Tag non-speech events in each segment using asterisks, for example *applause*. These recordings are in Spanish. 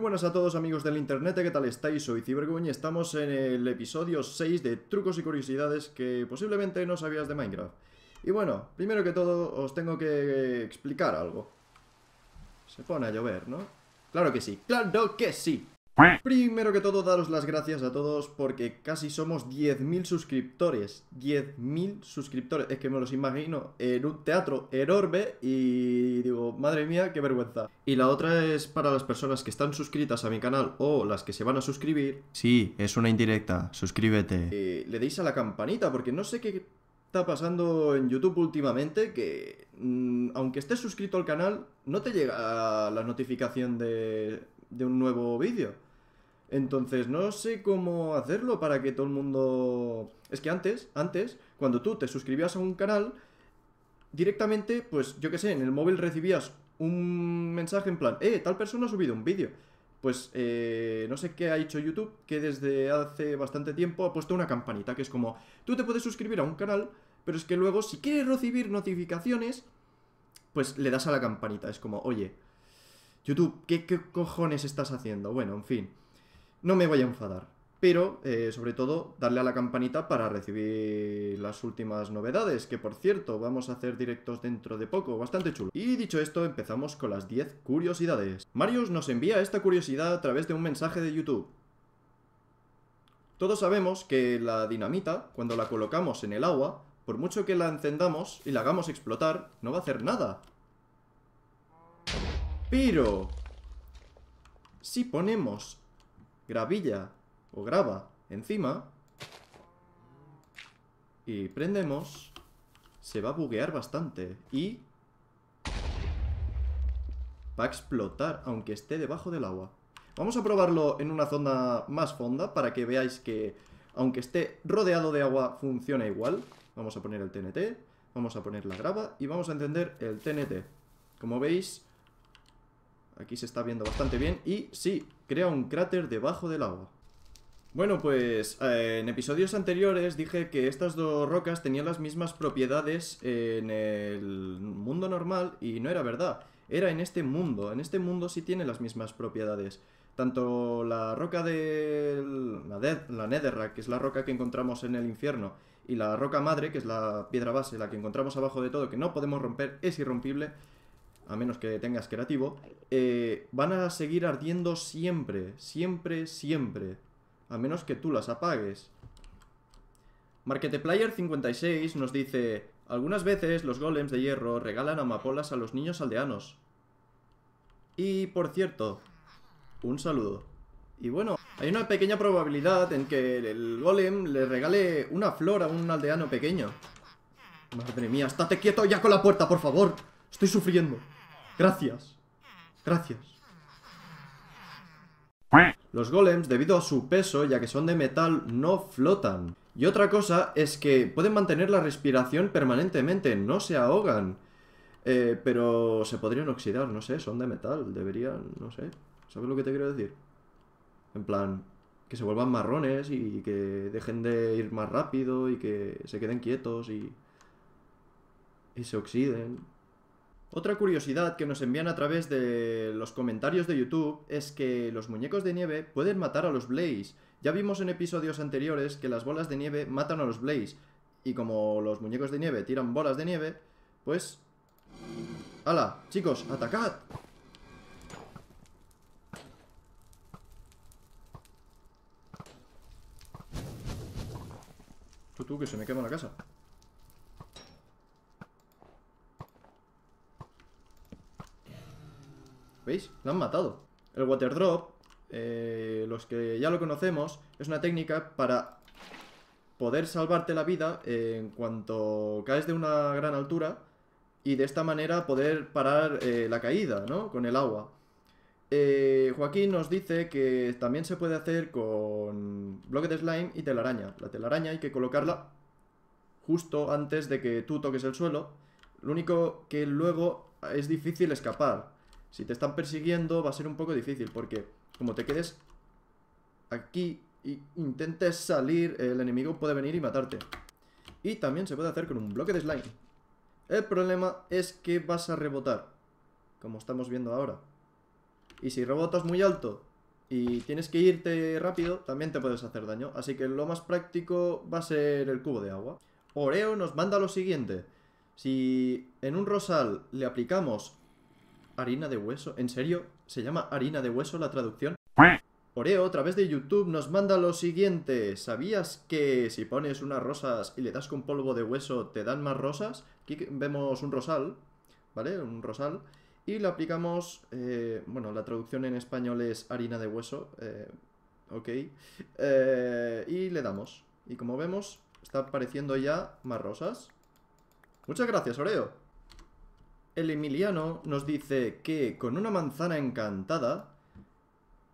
Muy buenas a todos amigos del internet, ¿qué tal estáis? Soy cibergüey y estamos en el episodio 6 de trucos y curiosidades que posiblemente no sabías de Minecraft. Y bueno, primero que todo os tengo que explicar algo. Se pone a llover, ¿no? Claro que sí, claro que sí. Primero que todo, daros las gracias a todos porque casi somos 10.000 suscriptores. 10.000 suscriptores. Es que me los imagino en un teatro enorme y digo, madre mía, qué vergüenza. Y la otra es para las personas que están suscritas a mi canal o las que se van a suscribir. Sí, es una indirecta. Suscríbete. Eh, le deis a la campanita porque no sé qué está pasando en YouTube últimamente que mm, aunque estés suscrito al canal, no te llega la notificación de, de un nuevo vídeo. Entonces no sé cómo hacerlo para que todo el mundo... Es que antes, antes, cuando tú te suscribías a un canal, directamente, pues yo qué sé, en el móvil recibías un mensaje en plan, eh, tal persona ha subido un vídeo. Pues eh, no sé qué ha hecho YouTube, que desde hace bastante tiempo ha puesto una campanita, que es como, tú te puedes suscribir a un canal, pero es que luego si quieres recibir notificaciones, pues le das a la campanita. Es como, oye, YouTube, ¿qué, cojones estás haciendo? Bueno, en fin, no me voy a enfadar. Pero, eh, sobre todo, darle a la campanita para recibir las últimas novedades, que por cierto, vamos a hacer directos dentro de poco, bastante chulo. Y dicho esto, empezamos con las 10 curiosidades. Marius nos envía esta curiosidad a través de un mensaje de YouTube. Todos sabemos que la dinamita, cuando la colocamos en el agua, por mucho que la encendamos y la hagamos explotar, no va a hacer nada. Pero... Si ponemos gravilla o grava encima y prendemos, se va a buguear bastante y va a explotar aunque esté debajo del agua. Vamos a probarlo en una zona más fonda para que veáis que aunque esté rodeado de agua funciona igual. Vamos a poner el TNT, vamos a poner la grava y vamos a encender el TNT. Como veis, Aquí se está viendo bastante bien y sí, crea un cráter debajo del agua. Bueno, pues eh, en episodios anteriores dije que estas dos rocas tenían las mismas propiedades en el mundo normal y no era verdad. Era en este mundo. En este mundo sí tiene las mismas propiedades. Tanto la roca de la, de... la Netherrack, que es la roca que encontramos en el infierno, y la roca madre, que es la piedra base, la que encontramos abajo de todo, que no podemos romper, es irrompible, a menos que tengas creativo, eh, van a seguir ardiendo siempre, siempre, siempre. A menos que tú las apagues. Marketplayer56 nos dice, algunas veces los golems de hierro regalan amapolas a los niños aldeanos. Y por cierto, un saludo. Y bueno, hay una pequeña probabilidad en que el golem le regale una flor a un aldeano pequeño. Madre mía, estate quieto ya con la puerta, por favor. Estoy sufriendo. Gracias. Gracias. Los golems, debido a su peso, ya que son de metal, no flotan. Y otra cosa es que pueden mantener la respiración permanentemente, no se ahogan. Eh, pero se podrían oxidar, no sé, son de metal, deberían, no sé. ¿Sabes lo que te quiero decir? En plan, que se vuelvan marrones y que dejen de ir más rápido y que se queden quietos y, y se oxiden. Otra curiosidad que nos envían a través de los comentarios de YouTube es que los muñecos de nieve pueden matar a los Blaze. Ya vimos en episodios anteriores que las bolas de nieve matan a los Blaze. Y como los muñecos de nieve tiran bolas de nieve, pues... ¡Hala! Chicos, atacad. Tú, tú, que se me quema la casa. ¿Veis? La han matado. El water drop, eh, los que ya lo conocemos, es una técnica para poder salvarte la vida en cuanto caes de una gran altura y de esta manera poder parar eh, la caída, ¿no? Con el agua. Eh, Joaquín nos dice que también se puede hacer con bloque de slime y telaraña. La telaraña hay que colocarla justo antes de que tú toques el suelo. Lo único que luego es difícil escapar. Si te están persiguiendo va a ser un poco difícil porque como te quedes aquí e intentes salir, el enemigo puede venir y matarte. Y también se puede hacer con un bloque de slime. El problema es que vas a rebotar, como estamos viendo ahora. Y si rebotas muy alto y tienes que irte rápido, también te puedes hacer daño. Así que lo más práctico va a ser el cubo de agua. Oreo nos manda lo siguiente. Si en un rosal le aplicamos harina de hueso. ¿En serio? ¿Se llama harina de hueso la traducción? Oreo, a través de YouTube, nos manda lo siguiente. ¿Sabías que si pones unas rosas y le das con polvo de hueso, te dan más rosas? Aquí vemos un rosal, ¿vale? Un rosal. Y le aplicamos, eh, bueno, la traducción en español es harina de hueso, eh, ok. Eh, y le damos. Y como vemos, está apareciendo ya más rosas. Muchas gracias, Oreo el Emiliano nos dice que con una manzana encantada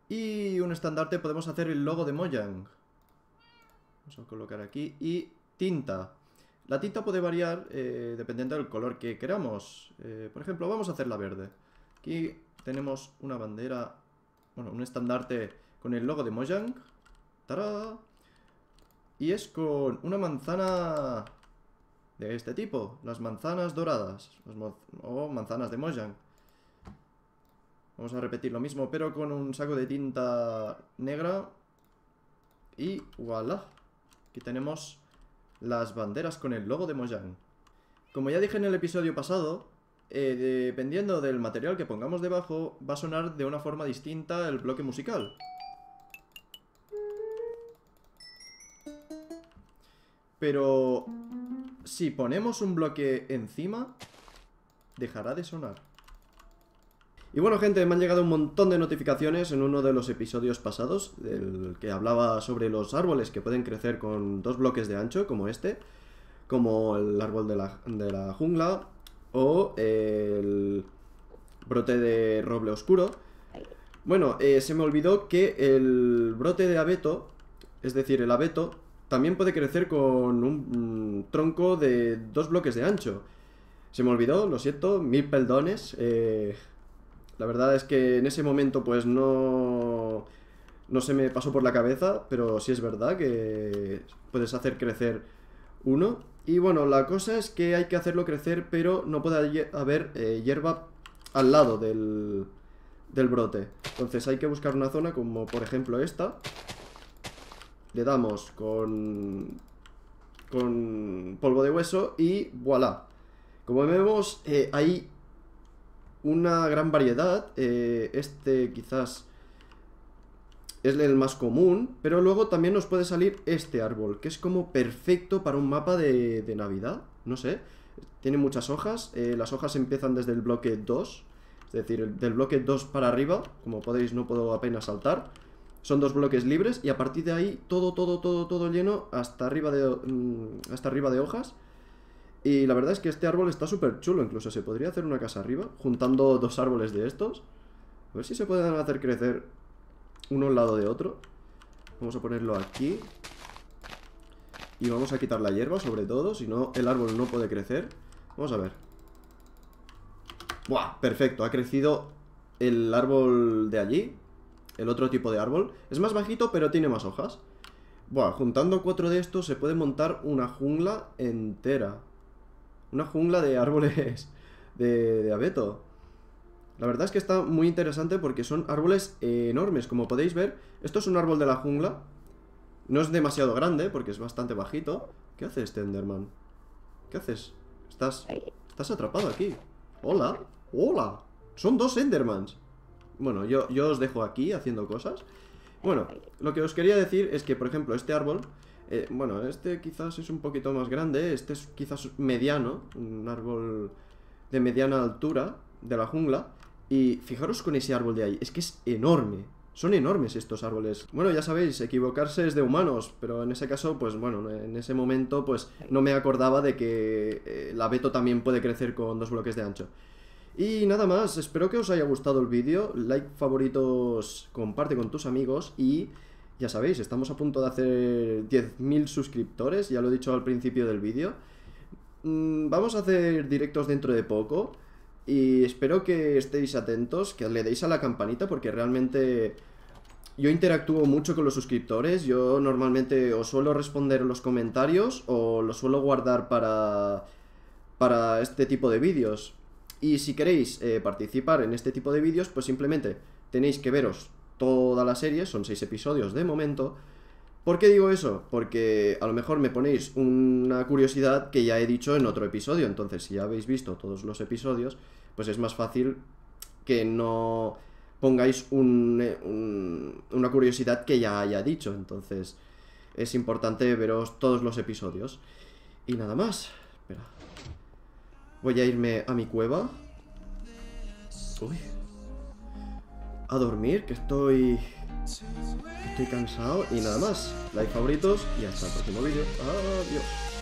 y un estandarte podemos hacer el logo de Mojang. Vamos a colocar aquí. Y tinta. La tinta puede variar eh, dependiendo del color que queramos. Eh, por ejemplo, vamos a hacer la verde. Aquí tenemos una bandera, bueno, un estandarte con el logo de Mojang. Y es con una manzana de este tipo, las manzanas doradas o manzanas de Mojang. Vamos a repetir lo mismo, pero con un saco de tinta negra. Y voilà. Aquí tenemos las banderas con el logo de Mojang. Como ya dije en el episodio pasado, eh, dependiendo del material que pongamos debajo, va a sonar de una forma distinta el bloque musical. Pero si ponemos un bloque encima, dejará de sonar. Y bueno gente, me han llegado un montón de notificaciones en uno de los episodios pasados, del que hablaba sobre los árboles que pueden crecer con dos bloques de ancho, como este, como el árbol de la, de la jungla o el brote de roble oscuro. Bueno, eh, se me olvidó que el brote de abeto, es decir, el abeto, también puede crecer con un mm, tronco de dos bloques de ancho. Se me olvidó, lo siento, mil peldones. Eh, la verdad es que en ese momento pues no, no se me pasó por la cabeza, pero sí es verdad que puedes hacer crecer uno. Y bueno, la cosa es que hay que hacerlo crecer, pero no puede haber eh, hierba al lado del, del brote. Entonces hay que buscar una zona como por ejemplo esta, le damos con, con polvo de hueso y voilà. Como vemos, eh, hay una gran variedad. Eh, este quizás es el más común, pero luego también nos puede salir este árbol, que es como perfecto para un mapa de, de Navidad, no sé. Tiene muchas hojas, eh, las hojas empiezan desde el bloque 2, es decir, del bloque 2 para arriba, como podéis no puedo apenas saltar. Son dos bloques libres y a partir de ahí todo, todo, todo, todo lleno hasta arriba de, mm, hasta arriba de hojas. Y la verdad es que este árbol está súper chulo, incluso se podría hacer una casa arriba, juntando dos árboles de estos. A ver si se pueden hacer crecer uno al lado de otro. Vamos a ponerlo aquí. Y vamos a quitar la hierba, sobre todo, si no, el árbol no puede crecer. Vamos a ver. ¡Buah! Perfecto, ha crecido el árbol de allí el otro tipo de árbol. Es más bajito, pero tiene más hojas. Bueno, juntando cuatro de estos se puede montar una jungla entera. Una jungla de árboles *laughs* de, abeto. La verdad es que está muy interesante porque son árboles enormes. Como podéis ver, esto es un árbol de la jungla. No es demasiado grande porque es bastante bajito. ¿Qué este enderman? ¿Qué haces? Estás... Estás atrapado aquí. Hola. Hola. Son dos Endermans. Bueno, yo, os dejo aquí haciendo cosas. Bueno, lo que os quería decir es que, por ejemplo, este árbol... Eh, bueno, este quizás es un poquito más grande, este es quizás mediano, un árbol de mediana altura de la jungla. Y fijaros con ese árbol de ahí, es que es enorme. Son enormes estos árboles. Bueno, ya sabéis, equivocarse es de humanos, pero en ese caso, pues bueno, en ese momento, pues no me acordaba de que eh, la Beto también puede crecer con dos bloques de ancho. Y nada más, espero que os haya gustado el vídeo, like, favoritos, comparte con tus amigos y ya sabéis, estamos a punto de hacer 10.000 suscriptores, ya lo he dicho al principio del vídeo. Mm, vamos a hacer directos dentro de poco y espero que estéis atentos, que le deis a la campanita porque realmente yo interactúo mucho con los suscriptores, yo normalmente os suelo responder los comentarios o los suelo guardar para, para este tipo de vídeos. Y si queréis eh, participar en este tipo de vídeos, pues simplemente tenéis que veros toda la serie, son seis episodios de momento. ¿Por qué digo eso? Porque a lo mejor me ponéis una curiosidad que ya he dicho en otro episodio, entonces si ya habéis visto todos los episodios, pues es más fácil que no pongáis eh, una curiosidad que ya haya dicho, entonces es importante veros todos los episodios. Y nada más. Espera. Voy a irme a mi cueva. Uy. A dormir, que estoy... Estoy cansado y nada más. Like, favoritos y hasta el próximo vídeo. Adiós.